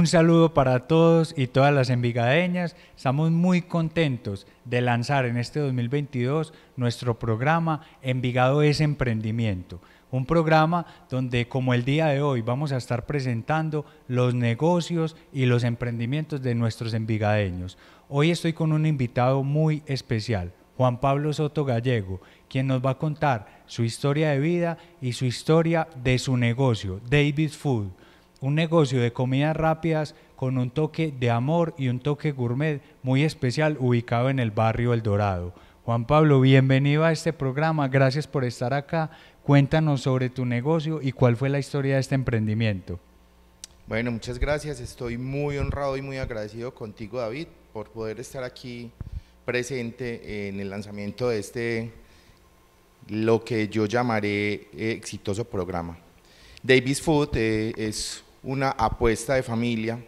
Un saludo para todos y todas las envigadeñas. Estamos muy contentos de lanzar en este 2022 nuestro programa Envigado es Emprendimiento. Un programa donde, como el día de hoy, vamos a estar presentando los negocios y los emprendimientos de nuestros envigadeños. Hoy estoy con un invitado muy especial, Juan Pablo Soto Gallego, quien nos va a contar su historia de vida y su historia de su negocio, David Food un negocio de comidas rápidas con un toque de amor y un toque gourmet muy especial ubicado en el barrio El Dorado. Juan Pablo, bienvenido a este programa, gracias por estar acá. Cuéntanos sobre tu negocio y cuál fue la historia de este emprendimiento. Bueno, muchas gracias, estoy muy honrado y muy agradecido contigo David por poder estar aquí presente en el lanzamiento de este, lo que yo llamaré eh, exitoso programa. Davis Food eh, es una apuesta de familia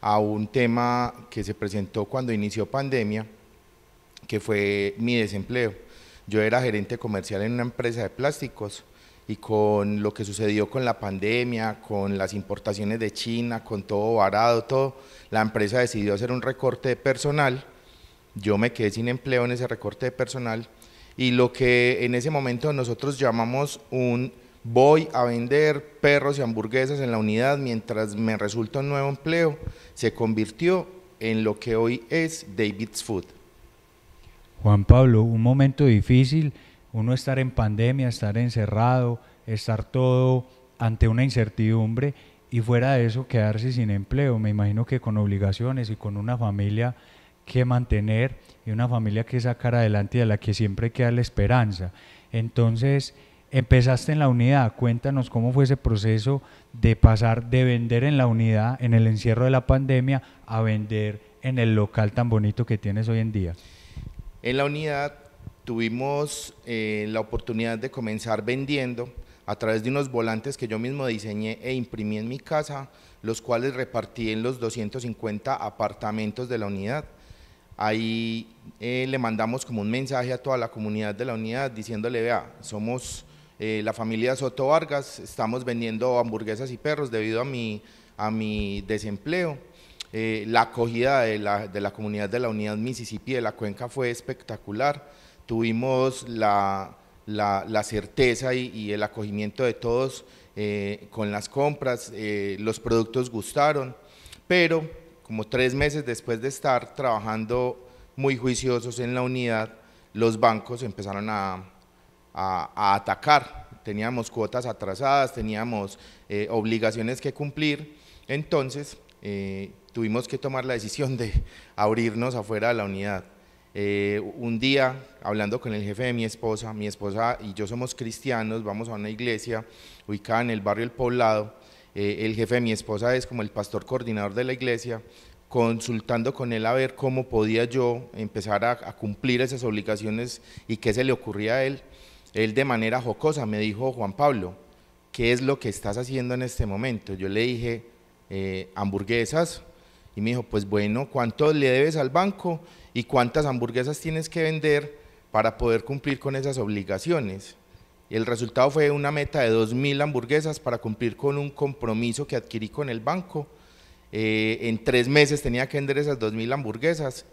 a un tema que se presentó cuando inició pandemia, que fue mi desempleo. Yo era gerente comercial en una empresa de plásticos y con lo que sucedió con la pandemia, con las importaciones de China, con todo varado, todo, la empresa decidió hacer un recorte de personal. Yo me quedé sin empleo en ese recorte de personal y lo que en ese momento nosotros llamamos un voy a vender perros y hamburguesas en la unidad mientras me resulta un nuevo empleo, se convirtió en lo que hoy es David's Food. Juan Pablo, un momento difícil, uno estar en pandemia, estar encerrado, estar todo ante una incertidumbre y fuera de eso quedarse sin empleo. Me imagino que con obligaciones y con una familia que mantener y una familia que sacar adelante y a la que siempre queda la esperanza. Entonces, Empezaste en la unidad, cuéntanos cómo fue ese proceso de pasar de vender en la unidad, en el encierro de la pandemia, a vender en el local tan bonito que tienes hoy en día. En la unidad tuvimos eh, la oportunidad de comenzar vendiendo a través de unos volantes que yo mismo diseñé e imprimí en mi casa, los cuales repartí en los 250 apartamentos de la unidad. Ahí eh, le mandamos como un mensaje a toda la comunidad de la unidad diciéndole, vea, somos eh, la familia Soto Vargas, estamos vendiendo hamburguesas y perros debido a mi, a mi desempleo. Eh, la acogida de la, de la comunidad de la unidad Mississippi de la cuenca fue espectacular. Tuvimos la, la, certeza y, el acogimiento de todos eh, con las compras, los productos gustaron, pero como tres meses después de estar trabajando muy juiciosos en la unidad, los bancos empezaron a, a, atacar. Teníamos cuotas atrasadas, teníamos eh, obligaciones que cumplir. Entonces, eh, tuvimos que tomar la decisión de abrirnos afuera de la unidad. Eh, un día, hablando con el jefe de mi esposa, mi esposa y yo somos cristianos, vamos a una iglesia ubicada en el barrio El Poblado. el jefe de mi esposa es como el pastor coordinador de la iglesia, consultando con él a ver cómo podía yo empezar a, a cumplir esas obligaciones y qué se le ocurría a él. Él de manera jocosa me dijo, Juan Pablo, ¿qué es lo que estás haciendo en este momento? Yo le dije, eh, hamburguesas. Y me dijo, pues bueno, ¿cuánto le debes al banco y cuántas hamburguesas tienes que vender para poder cumplir con esas obligaciones? Y el resultado fue una meta de 2.000 hamburguesas para cumplir con un compromiso que adquirí con el banco. Eh, en tres meses tenía que vender esas 2.000 hamburguesas.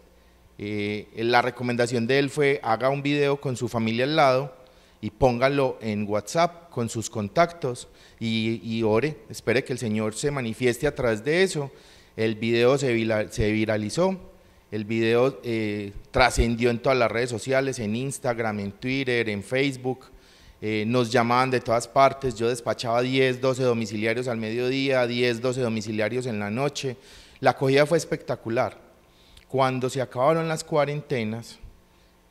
Eh, la recomendación de él fue haga un video con su familia al lado y póngalo en WhatsApp con sus contactos y, ore, espere que el Señor se manifieste a través de eso. El video se, viralizó, el video eh, trascendió en todas las redes sociales, en Instagram, en Twitter, en Facebook. Eh, nos llamaban de todas partes, yo despachaba 10, 12 domiciliarios al mediodía, 10, 12 domiciliarios en la noche. La acogida fue espectacular. Cuando se acabaron las cuarentenas,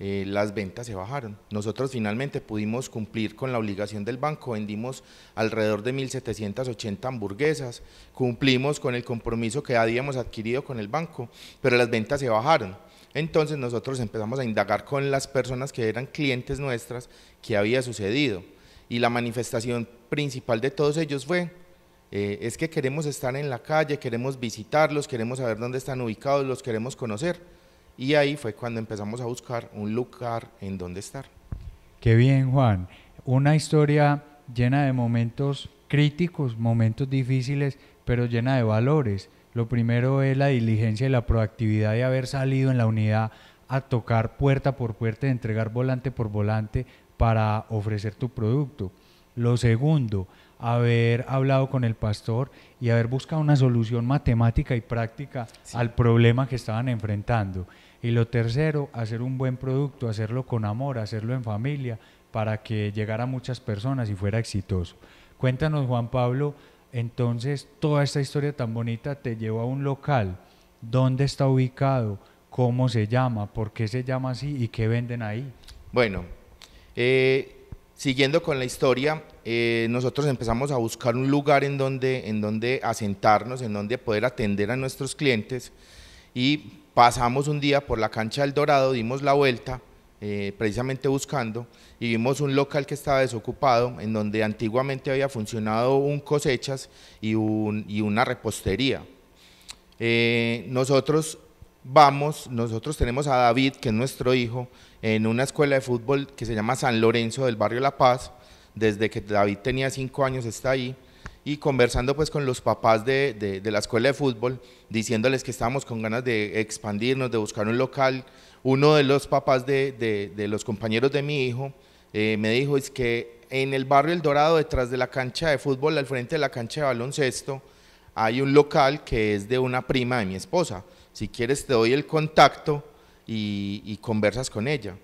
eh, las ventas se bajaron. Nosotros finalmente pudimos cumplir con la obligación del banco, vendimos alrededor de 1.780 hamburguesas, cumplimos con el compromiso que habíamos adquirido con el banco, pero las ventas se bajaron. Entonces nosotros empezamos a indagar con las personas que eran clientes nuestras qué había sucedido. Y la manifestación principal de todos ellos fue eh, es que queremos estar en la calle, queremos visitarlos, queremos saber dónde están ubicados, los queremos conocer. Y ahí fue cuando empezamos a buscar un lugar en donde estar. Qué bien, Juan. Una historia llena de momentos críticos, momentos difíciles, pero llena de valores. Lo primero es la diligencia y la proactividad de haber salido en la unidad a tocar puerta por puerta, de entregar volante por volante para ofrecer tu producto. Lo segundo, haber hablado con el pastor y haber buscado una solución matemática y práctica al problema que estaban enfrentando. Y lo tercero, hacer un buen producto, hacerlo con amor, hacerlo en familia, para que llegara a muchas personas y fuera exitoso. Cuéntanos, Juan Pablo, entonces toda esta historia tan bonita te llevó a un local. ¿Dónde está ubicado? ¿Cómo se llama? ¿Por qué se llama así? ¿Y qué venden ahí? Bueno, eh, siguiendo con la historia, eh, nosotros empezamos a buscar un lugar en donde, en donde asentarnos, en donde poder atender a nuestros clientes y pasamos un día por la cancha del Dorado, dimos la vuelta, eh, precisamente buscando, y vimos un local que estaba desocupado, en donde antiguamente había funcionado un cosechas y, una repostería. Eh, nosotros vamos, nosotros tenemos a David, que es nuestro hijo, en una escuela de fútbol que se llama San Lorenzo del barrio La Paz, desde que David tenía cinco años está ahí, y conversando pues con los papás de, la escuela de fútbol, diciéndoles que estábamos con ganas de expandirnos, de buscar un local, uno de los papás de, los compañeros de mi hijo eh, me dijo es que en el barrio El Dorado, detrás de la cancha de fútbol, al frente de la cancha de baloncesto, hay un local que es de una prima de mi esposa. Si quieres te doy el contacto y, y conversas con ella.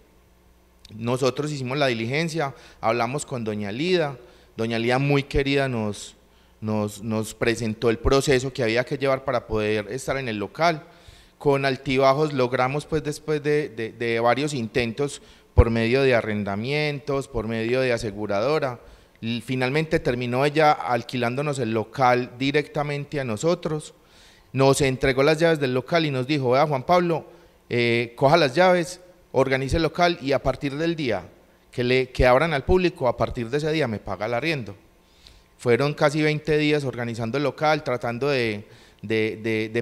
Nosotros hicimos la diligencia, hablamos con doña Lida, doña Lida muy querida nos, nos, presentó el proceso que había que llevar para poder estar en el local. Con altibajos logramos pues después de, varios intentos por medio de arrendamientos, por medio de aseguradora, finalmente terminó ella alquilándonos el local directamente a nosotros, nos entregó las llaves del local y nos dijo, vea Juan Pablo, eh, coja las llaves, organice el local y a partir del día que, le, que abran al público, a partir de ese día me paga el arriendo. Fueron casi 20 días organizando el local, tratando de,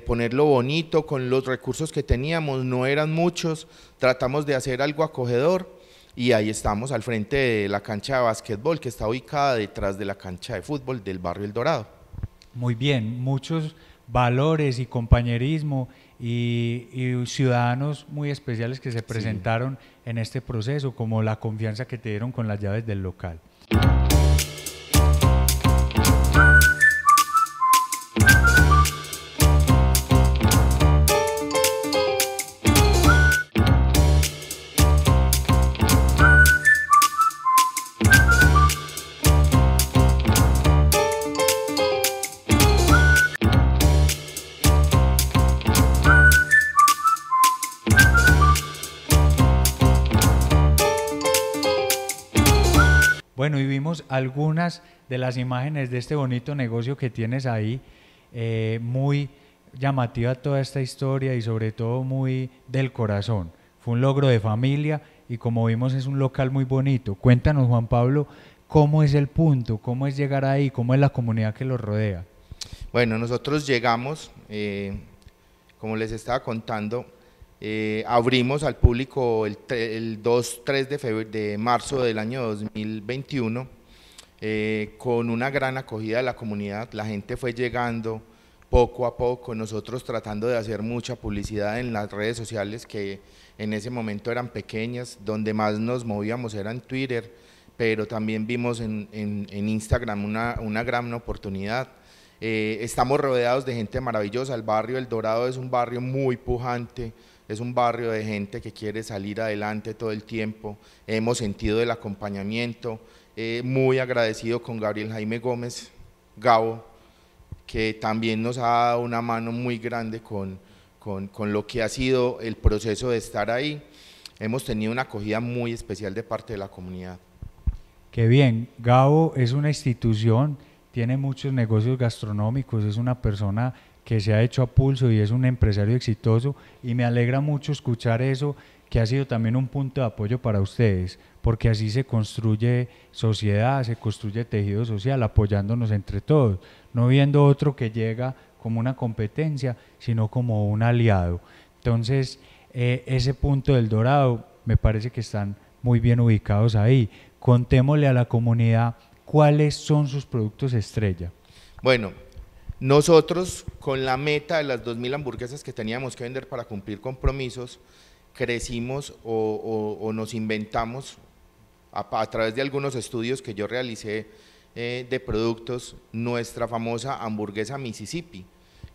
ponerlo bonito con los recursos que teníamos, no eran muchos, tratamos de hacer algo acogedor y ahí estamos al frente de la cancha de básquetbol que está ubicada detrás de la cancha de fútbol del barrio El Dorado. Muy bien, muchos valores y compañerismo y, ciudadanos muy especiales que se presentaron en este proceso, como la confianza que te dieron con las llaves del local. algunas de las imágenes de este bonito negocio que tienes ahí, eh, muy llamativa toda esta historia y sobre todo muy del corazón. Fue un logro de familia y como vimos es un local muy bonito. Cuéntanos Juan Pablo, ¿cómo es el punto? ¿Cómo es llegar ahí? ¿Cómo es la comunidad que lo rodea? Bueno, nosotros llegamos, eh, como les estaba contando, eh, abrimos al público el, 2-3 de, de marzo del año 2021 eh, con una gran acogida de la comunidad, la gente fue llegando poco a poco, nosotros tratando de hacer mucha publicidad en las redes sociales que en ese momento eran pequeñas, donde más nos movíamos era en Twitter, pero también vimos en, Instagram una, gran oportunidad. Eh, estamos rodeados de gente maravillosa, el barrio El Dorado es un barrio muy pujante, es un barrio de gente que quiere salir adelante todo el tiempo, hemos sentido el acompañamiento, eh, muy agradecido con Gabriel Jaime Gómez, Gabo, que también nos ha dado una mano muy grande con, con, lo que ha sido el proceso de estar ahí. Hemos tenido una acogida muy especial de parte de la comunidad. Qué bien, Gabo es una institución, tiene muchos negocios gastronómicos, es una persona que se ha hecho a pulso y es un empresario exitoso y me alegra mucho escuchar eso, que ha sido también un punto de apoyo para ustedes, porque así se construye sociedad, se construye tejido social, apoyándonos entre todos, no viendo otro que llega como una competencia, sino como un aliado. Entonces, eh, ese punto del dorado me parece que están muy bien ubicados ahí. Contémosle a la comunidad cuáles son sus productos estrella. Bueno, nosotros con la meta de las 2.000 hamburguesas que teníamos que vender para cumplir compromisos, crecimos o nos inventamos a, través de algunos estudios que yo realicé eh, de productos, nuestra famosa hamburguesa Mississippi,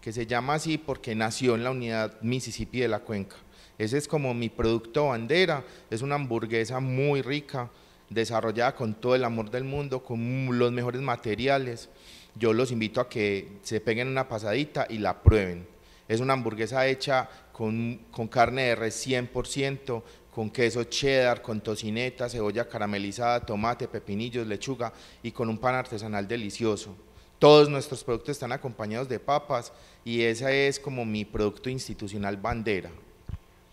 que se llama así porque nació en la unidad Mississippi de la cuenca. Ese es como mi producto bandera, es una hamburguesa muy rica, desarrollada con todo el amor del mundo, con los mejores materiales. Yo los invito a que se peguen una pasadita y la prueben. Es una hamburguesa hecha con, con carne de res 100%, con queso cheddar, con tocineta, cebolla caramelizada, tomate, pepinillos, lechuga y con un pan artesanal delicioso. Todos nuestros productos están acompañados de papas y ese es como mi producto institucional bandera.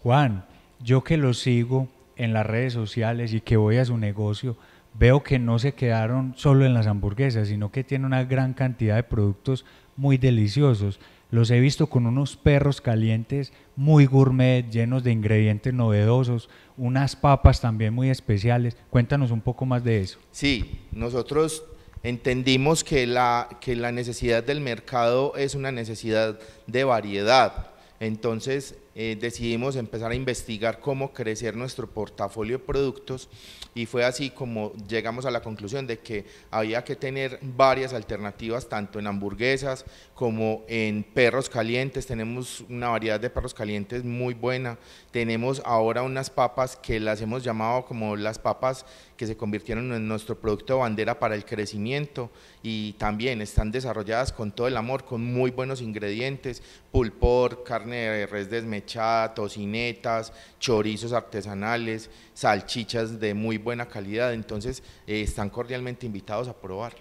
Juan, yo que lo sigo en las redes sociales y que voy a su negocio, veo que no se quedaron solo en las hamburguesas, sino que tiene una gran cantidad de productos muy deliciosos. Los he visto con unos perros calientes muy gourmet, llenos de ingredientes novedosos, unas papas también muy especiales. Cuéntanos un poco más de eso. Sí, nosotros entendimos que la, que la necesidad del mercado es una necesidad de variedad. Entonces, eh, decidimos empezar a investigar cómo crecer nuestro portafolio de productos y fue así como llegamos a la conclusión de que había que tener varias alternativas, tanto en hamburguesas como en perros calientes. Tenemos una variedad de perros calientes muy buena. Tenemos ahora unas papas que las hemos llamado como las papas que se convirtieron en nuestro producto bandera para el crecimiento y también están desarrolladas con todo el amor, con muy buenos ingredientes, pulpor, carne de res hecha tocinetas, chorizos artesanales, salchichas de muy buena calidad. Entonces, eh, están cordialmente invitados a probar.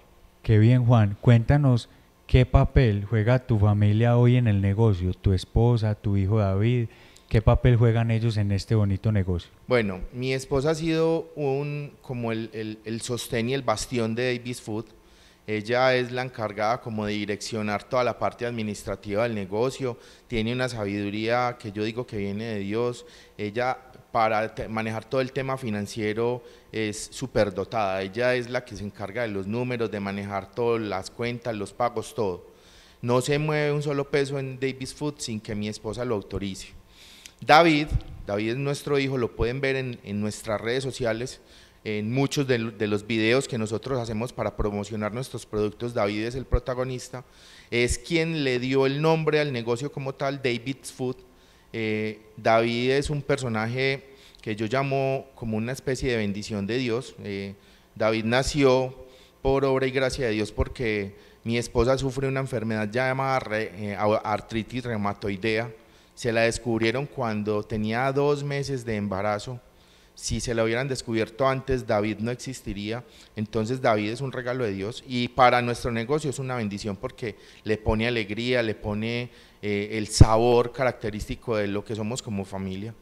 Qué bien, Juan. Cuéntanos qué papel juega tu familia hoy en el negocio, tu esposa, tu hijo David. ¿Qué papel juegan ellos en este bonito negocio? Bueno, mi esposa ha sido un, como el, el, el sostén y el bastión de Davis Food ella es la encargada como de direccionar toda la parte administrativa del negocio, tiene una sabiduría que yo digo que viene de Dios. Ella para manejar todo el tema financiero es superdotada. dotada. Ella es la que se encarga de los números, de manejar todas las cuentas, los pagos, todo. No se mueve un solo peso en Davis Food sin que mi esposa lo autorice. David, David es nuestro hijo, lo pueden ver en, en nuestras redes sociales. En muchos de, los videos que nosotros hacemos para promocionar nuestros productos, David es el protagonista, es quien le dio el nombre al negocio como tal, David's Food. Eh, David es un personaje que yo llamo como una especie de bendición de Dios. Eh, David nació por obra y gracia de Dios porque mi esposa sufre una enfermedad llamada eh, artritis reumatoidea. Se la descubrieron cuando tenía dos meses de embarazo si se lo hubieran descubierto antes, David no existiría. Entonces David es un regalo de Dios y para nuestro negocio es una bendición porque le pone alegría, le pone eh, el sabor característico de lo que somos como familia.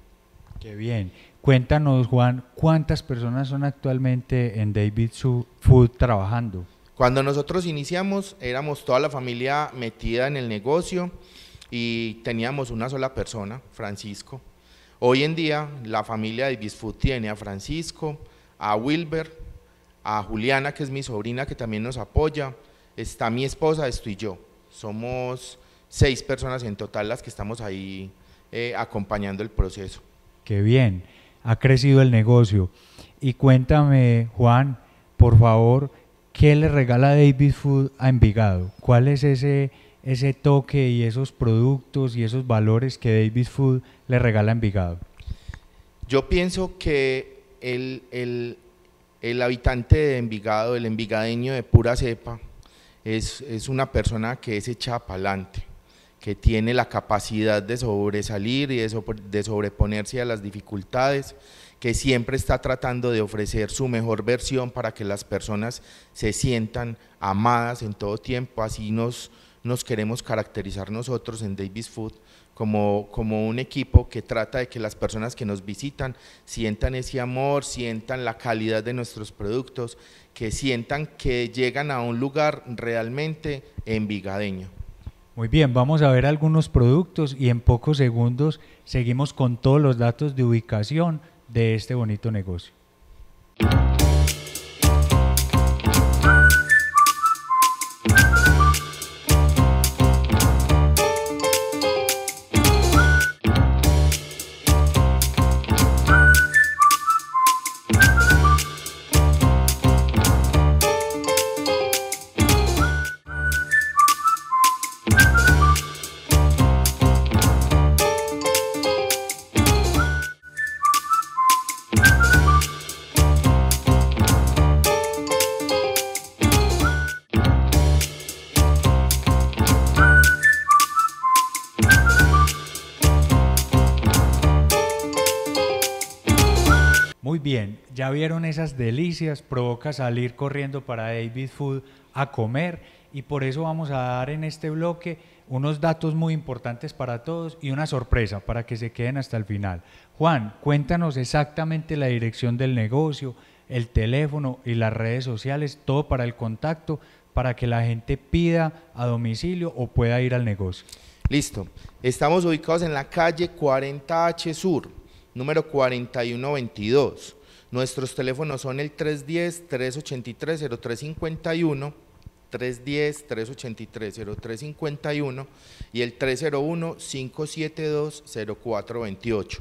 Qué bien. Cuéntanos, Juan, ¿cuántas personas son actualmente en David's Food trabajando? Cuando nosotros iniciamos, éramos toda la familia metida en el negocio y teníamos una sola persona, Francisco Hoy en día la familia de Bisfood tiene a Francisco, a Wilber, a Juliana, que es mi sobrina, que también nos apoya, está mi esposa, estoy yo. Somos seis personas en total las que estamos ahí eh, acompañando el proceso. Qué bien, ha crecido el negocio. Y cuéntame, Juan, por favor, ¿qué le regala Davis Food a Envigado? ¿Cuál es ese ese toque y esos productos y esos valores que Davis Food le regala a Envigado? Yo pienso que el, habitante de Envigado, el envigadeño de pura cepa, es, una persona que es hecha pa'lante que tiene la capacidad de sobresalir y de, sobreponerse a las dificultades, que siempre está tratando de ofrecer su mejor versión para que las personas se sientan amadas en todo tiempo, así nos nos queremos caracterizar nosotros en Davis Food como, como un equipo que trata de que las personas que nos visitan sientan ese amor, sientan la calidad de nuestros productos, que sientan que llegan a un lugar realmente envigadeño. Muy bien, vamos a ver algunos productos y en pocos segundos seguimos con todos los datos de ubicación de este bonito negocio. ya vieron esas delicias, provoca salir corriendo para David Food a comer y por eso vamos a dar en este bloque unos datos muy importantes para todos y una sorpresa para que se queden hasta el final. Juan, cuéntanos exactamente la dirección del negocio, el teléfono y las redes sociales, todo para el contacto, para que la gente pida a domicilio o pueda ir al negocio. Listo. Estamos ubicados en la calle 40H Sur, número 4122. Nuestros teléfonos son el 310-383-0351, 310-383-0351 y el 301-572-0428.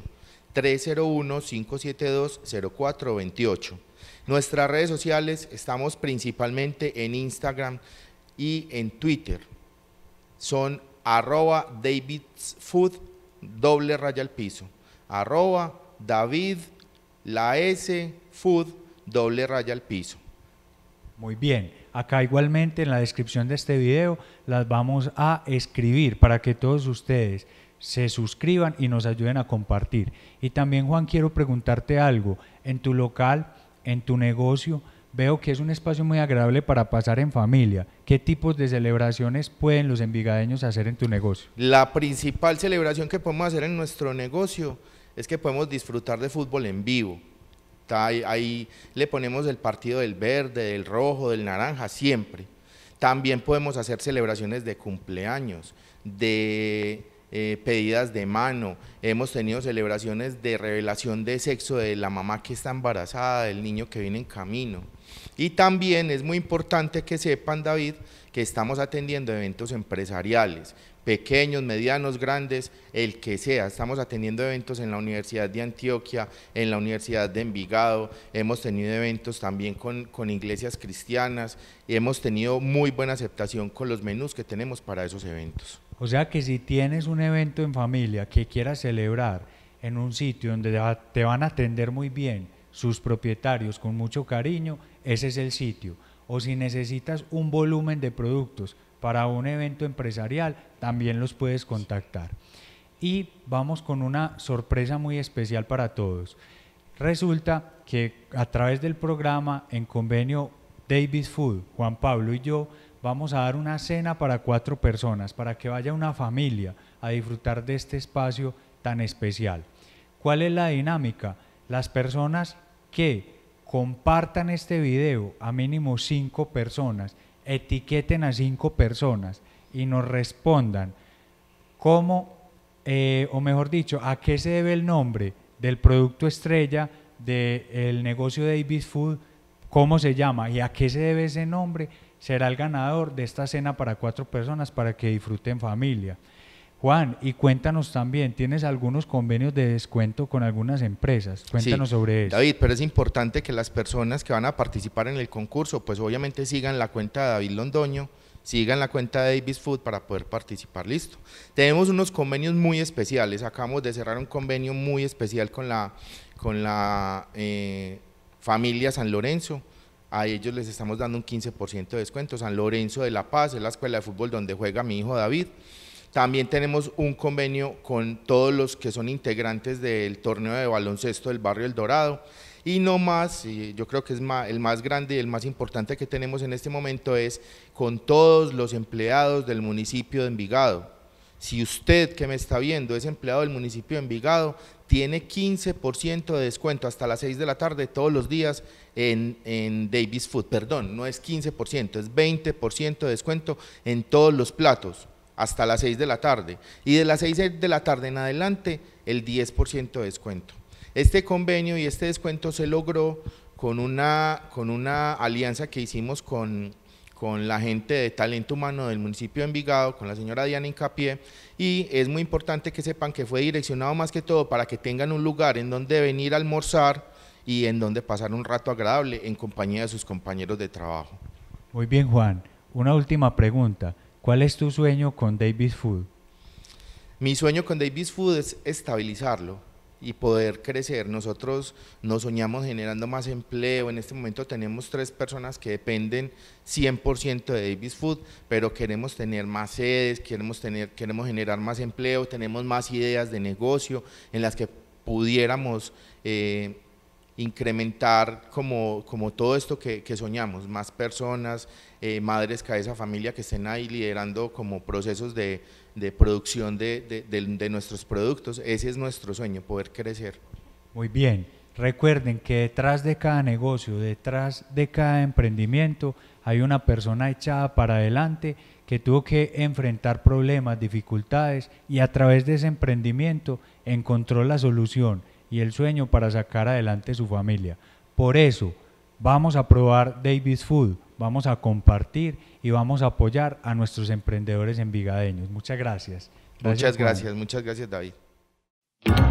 301-572-0428. Nuestras redes sociales estamos principalmente en Instagram y en Twitter. Son arroba David's Food, doble raya al piso. Arroba David la S, food, doble raya al piso. Muy bien, acá igualmente en la descripción de este video las vamos a escribir para que todos ustedes se suscriban y nos ayuden a compartir. Y también Juan, quiero preguntarte algo, en tu local, en tu negocio, veo que es un espacio muy agradable para pasar en familia. ¿Qué tipos de celebraciones pueden los envigadeños hacer en tu negocio? La principal celebración que podemos hacer en nuestro negocio es que podemos disfrutar de fútbol en vivo. Ahí, le ponemos el partido del verde, del rojo, del naranja, siempre. También podemos hacer celebraciones de cumpleaños, de eh, pedidas de mano. Hemos tenido celebraciones de revelación de sexo de la mamá que está embarazada, del niño que viene en camino. Y también es muy importante que sepan, David, que estamos atendiendo eventos empresariales pequeños, medianos, grandes, el que sea. Estamos atendiendo eventos en la Universidad de Antioquia, en la Universidad de Envigado, hemos tenido eventos también con, iglesias cristianas y hemos tenido muy buena aceptación con los menús que tenemos para esos eventos. O sea que si tienes un evento en familia que quieras celebrar en un sitio donde te van a atender muy bien sus propietarios con mucho cariño, ese es el sitio. O si necesitas un volumen de productos para un evento empresarial, también los puedes contactar. Y vamos con una sorpresa muy especial para todos. Resulta que a través del programa en convenio Davis Food, Juan Pablo y yo vamos a dar una cena para cuatro personas, para que vaya una familia a disfrutar de este espacio tan especial. ¿Cuál es la dinámica? Las personas que compartan este video a mínimo cinco personas, etiqueten a cinco personas y nos respondan cómo, eh, o mejor dicho, a qué se debe el nombre del producto estrella del el negocio de Davis Food, cómo se llama y a qué se debe ese nombre, será el ganador de esta cena para cuatro personas para que disfruten familia. Juan, y cuéntanos también, tienes algunos convenios de descuento con algunas empresas. Cuéntanos sobre eso. David, pero es importante que las personas que van a participar en el concurso, pues obviamente sigan la cuenta de David Londoño sigan la cuenta de Davis Food para poder participar. Listo. Tenemos unos convenios muy especiales. Acabamos de cerrar un convenio muy especial con la, con la eh, familia San Lorenzo. A ellos les estamos dando un 15% de descuento. San Lorenzo de La Paz es la escuela de fútbol donde juega mi hijo David. También tenemos un convenio con todos los que son integrantes del torneo de baloncesto del barrio El Dorado y no más, yo creo que es el más grande y el más importante que tenemos en este momento es con todos los empleados del municipio de Envigado. Si usted que me está viendo es empleado del municipio de Envigado, tiene 15% de descuento hasta las 6 de la tarde todos los días en, en Davis Food. Perdón, no es 15%, es 20% de descuento en todos los platos hasta las 6 de la tarde. Y de las 6 de la tarde en adelante, el 10% de descuento. Este convenio y este descuento se logró con una, con una alianza que hicimos con, con la gente de talento humano del municipio de Envigado, con la señora Diana Incapié, y es muy importante que sepan que fue direccionado más que todo para que tengan un lugar en donde venir a almorzar y en donde pasar un rato agradable en compañía de sus compañeros de trabajo. Muy bien, Juan. Una última pregunta. ¿Cuál es tu sueño con Davis Food? Mi sueño con Davis Food es estabilizarlo y poder crecer. Nosotros nos soñamos generando más empleo. En este momento tenemos tres personas que dependen 100% de Davis Food, pero queremos tener más sedes, queremos, tener, queremos generar más empleo, tenemos más ideas de negocio en las que pudiéramos... Eh, incrementar como, todo esto que, soñamos, más personas, eh, madres, madres, esa familia que estén ahí liderando como procesos de, producción de, de, nuestros productos. Ese es nuestro sueño, poder crecer. Muy bien. Recuerden que detrás de cada negocio, detrás de cada emprendimiento, hay una persona echada para adelante que tuvo que enfrentar problemas, dificultades y a través de ese emprendimiento encontró la solución y el sueño para sacar adelante su familia. Por eso vamos a probar Davis Food, vamos a compartir y vamos a apoyar a nuestros emprendedores envigadeños. Muchas gracias. muchas gracias, muchas gracias David.